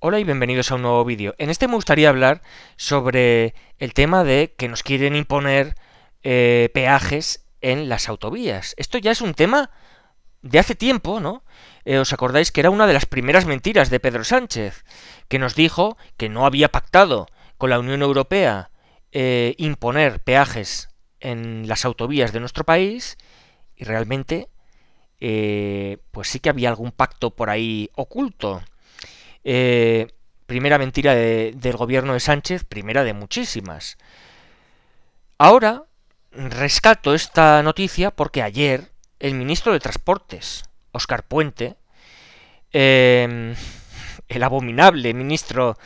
Hola y bienvenidos a un nuevo vídeo. En este me gustaría hablar sobre el tema de que nos quieren imponer eh, peajes en las autovías. Esto ya es un tema de hace tiempo, ¿no? Eh, ¿Os acordáis que era una de las primeras mentiras de Pedro Sánchez, que nos dijo que no había pactado con la Unión Europea eh, imponer peajes en las autovías de nuestro país? Y realmente, pues sí que había algún pacto por ahí oculto. Eh, primera mentira del gobierno de Sánchez, primera de muchísimas. Ahora rescato esta noticia porque ayer el ministro de Transportes, Oscar Puente, em, el abominable ministro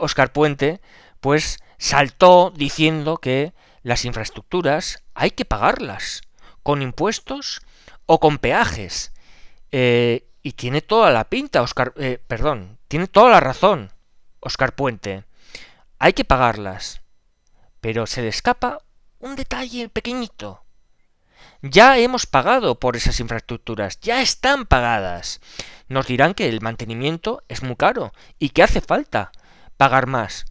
Oscar eh, Puente, pues saltó diciendo que las infraestructuras hay que pagarlas con impuestos o con peajes. Eh, y tiene toda la pinta, Oscar. Eh, perdón, tiene toda la razón, Oscar Puente. Hay que pagarlas. Pero se le escapa un detalle pequeñito. Ya hemos pagado por esas infraestructuras, ya están pagadas. Nos dirán que el mantenimiento es muy caro y que hace falta pagar más.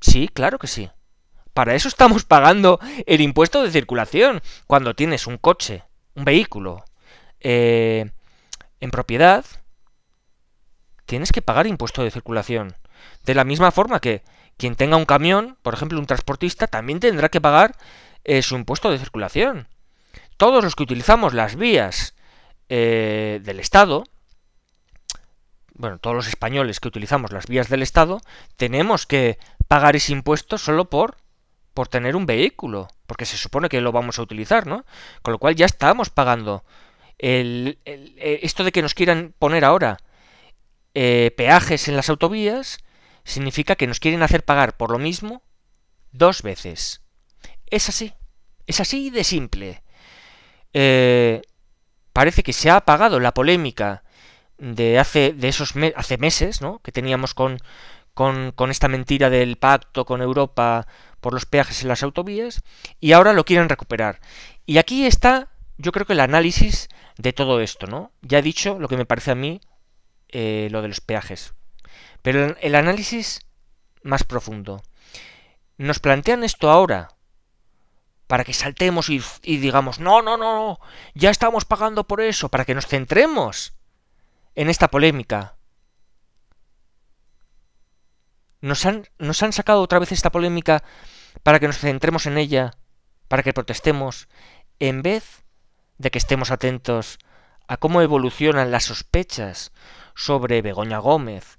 Sí, claro que sí. Para eso estamos pagando el impuesto de circulación cuando tienes un coche, un vehículo. Eh, en propiedad, tienes que pagar impuesto de circulación. De la misma forma que quien tenga un camión, por ejemplo un transportista, también tendrá que pagar eh, su impuesto de circulación. Todos los que utilizamos las vías eh, del Estado, bueno, todos los españoles que utilizamos las vías del Estado, tenemos que pagar ese impuesto solo por, por tener un vehículo, porque se supone que lo vamos a utilizar, ¿no? Con lo cual ya estamos pagando eh, esto de que nos quieran poner ahora eh, peajes en las autovías significa que nos quieren hacer pagar por lo mismo dos veces. Es así. Es así de simple. Eh, parece que se ha apagado la polémica de hace, de esos hace meses que teníamos con, con, con esta mentira del pacto con Europa por los peajes en las autovías y ahora lo quieren recuperar. Y aquí está yo creo que el análisis de todo esto, ¿no? Ya he dicho lo que me parece a mí eh, lo de los peajes. Pero el análisis más profundo. Nos plantean esto ahora para que saltemos y, digamos, no, no, no, no, ya estamos pagando por eso, para que nos centremos en esta polémica. Nos nos han sacado otra vez esta polémica para que nos centremos en ella, para que protestemos, en vez de que estemos atentos a cómo evolucionan las sospechas sobre Begoña Gómez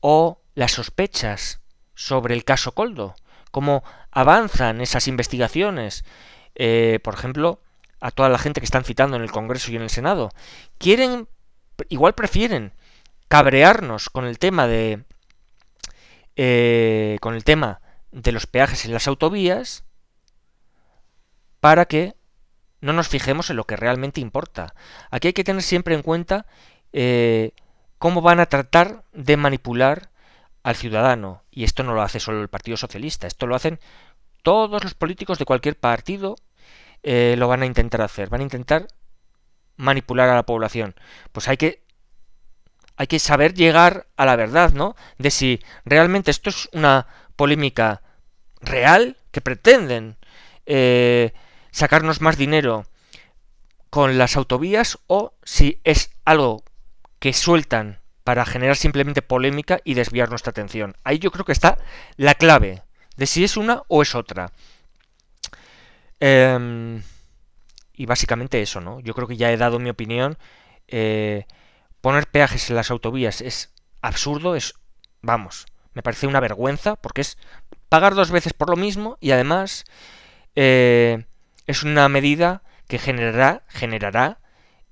o las sospechas sobre el caso Coldo, cómo avanzan esas investigaciones, eh, por ejemplo, a toda la gente que están citando en el Congreso y en el Senado. Quieren, igual prefieren cabrearnos con el tema de eh, con el tema de los peajes en las autovías para que no nos fijemos en lo que realmente importa. Aquí hay que tener siempre en cuenta eh, cómo van a tratar de manipular al ciudadano. Y esto no lo hace solo el Partido Socialista, esto lo hacen todos los políticos de cualquier partido, eh, lo van a intentar hacer, van a intentar manipular a la población. Pues hay que hay que saber llegar a la verdad, ¿no? De si realmente esto es una polémica real que pretenden eh, sacarnos más dinero con las autovías o si es algo que sueltan para generar simplemente polémica y desviar nuestra atención. Ahí yo creo que está la clave de si es una o es otra. Em, y básicamente eso, ¿no? Yo creo que ya he dado mi opinión. Eh, poner peajes en las autovías es absurdo, es, vamos, me parece una vergüenza porque es pagar dos veces por lo mismo y además... Eh, es una medida que generará, generará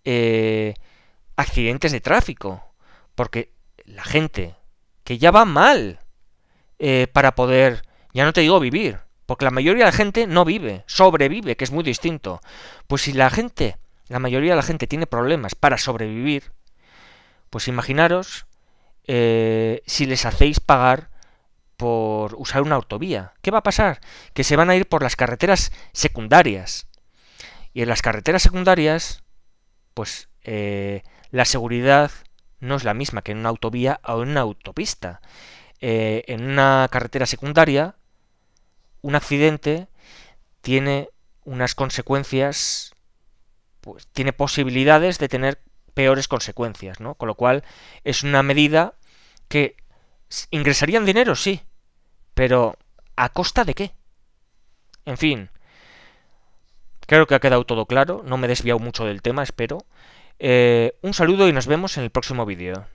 eh, accidentes de tráfico, porque la gente que ya va mal eh, para poder, ya no te digo vivir, porque la mayoría de la gente no vive, sobrevive, que es muy distinto. Pues si la gente, la mayoría de la gente tiene problemas para sobrevivir, pues imaginaros eh, si les hacéis pagar por usar una autovía. ¿Qué va a pasar? Que se van a ir por las carreteras secundarias. Y en las carreteras secundarias, pues eh, la seguridad no es la misma que en una autovía o en una autopista. Eh, en una carretera secundaria, un accidente tiene unas consecuencias, pues tiene posibilidades de tener peores consecuencias, ¿no? Con lo cual es una medida que ingresarían dinero, sí, pero ¿a costa de qué? En fin, creo que ha quedado todo claro, no me he desviado mucho del tema, espero. Eh, un saludo y nos vemos en el próximo vídeo.